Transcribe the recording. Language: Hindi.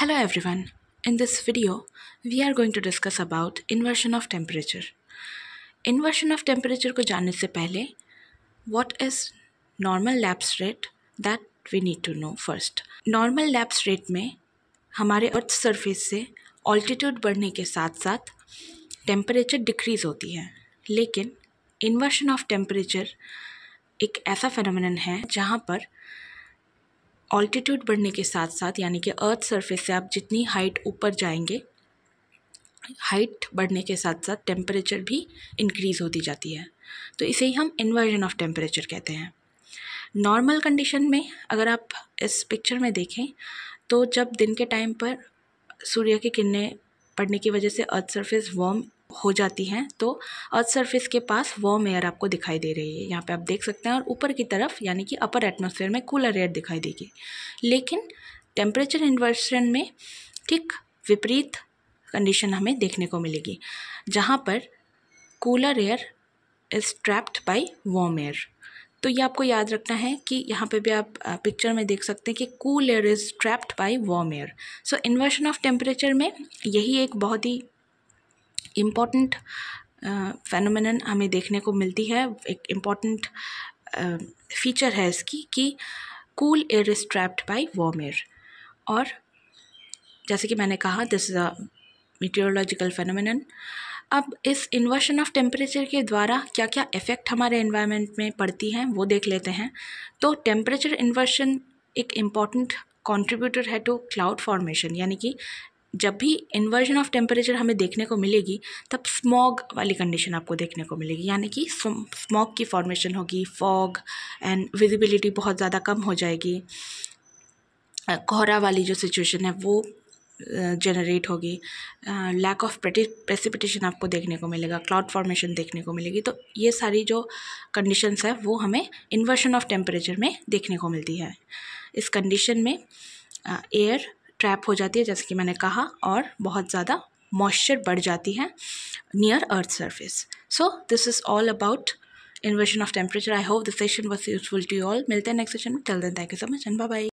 Hello everyone. In this video, we are going to discuss about inversion of temperature. Inversion of temperature को जानने से पहले what is normal lapse rate that we need to know first. Normal lapse rate में हमारे अर्थ सरफेस से ऑल्टीट्यूड बढ़ने के साथ साथ टेम्परेचर डिक्रीज होती है लेकिन इन्वर्शन ऑफ टेम्परेचर एक ऐसा फेनोमेनन है जहाँ पर ऑल्टीट्यूड बढ़ने के साथ साथ यानी कि अर्थ सरफेस से आप जितनी हाइट ऊपर जाएंगे हाइट बढ़ने के साथ साथ टेम्परेचर भी इंक्रीज़ होती जाती है तो इसे ही हम इन्वर्जन ऑफ टेम्परेचर कहते हैं नॉर्मल कंडीशन में अगर आप इस पिक्चर में देखें तो जब दिन के टाइम पर सूर्य की किरणें पड़ने की वजह से अर्थ सरफेस वार्म हो जाती हैं तो अर्थ सरफेस के पास वॉम एयर आपको दिखाई दे रही है यहाँ पे आप देख सकते हैं और ऊपर की तरफ यानी कि अपर एटमोसफेयर में कूलर एयर दिखाई देगी लेकिन टेम्परेचर इन्वर्सन में ठीक विपरीत कंडीशन हमें देखने को मिलेगी जहाँ पर cooler air is trapped by warm air तो ये आपको याद रखना है कि यहाँ पे भी आप पिक्चर में देख सकते हैं कि cool air is trapped by warm air so inversion of temperature में यही एक बहुत ही इम्पॉर्टेंट फेनोमिन uh, हमें देखने को मिलती है एक इम्पॉर्टेंट फीचर uh, है इसकी कि cool air is trapped by warm air और जैसे कि मैंने कहा this is a meteorological phenomenon अब इस इन्वर्शन ऑफ टेम्परेचर के द्वारा क्या क्या इफ़ेक्ट हमारे इन्वायरमेंट में पड़ती हैं वो देख लेते हैं तो टेम्परेचर इन्वर्शन एक इम्पॉर्टेंट कॉन्ट्रीब्यूटर है टू क्लाउड फॉर्मेशन यानी कि जब भी इन्वर्जन ऑफ टेम्परेचर हमें देखने को मिलेगी तब स्मॉग वाली कंडीशन आपको देखने को मिलेगी यानी कि स्मॉग की फॉर्मेशन होगी फॉग एंड विजिबिलिटी बहुत ज़्यादा कम हो जाएगी कोहरा वाली जो सिचुएशन है वो जनरेट होगी लैक ऑफ प्रेसिपिटेशन आपको देखने को मिलेगा क्लाउड फॉर्मेशन देखने को मिलेगी तो ये सारी जो कंडीशंस है वो हमें इन्वर्शन ऑफ टेम्परेचर में देखने को मिलती है इस कंडीशन में एयर ट्रैप हो जाती है जैसे कि मैंने कहा और बहुत ज़्यादा मॉइस्चर बढ़ जाती है near earth surface so this is all about inversion of temperature I hope this session was useful to all मिलते हैं नेक्स्ट सेशन में till then thank you so much and bye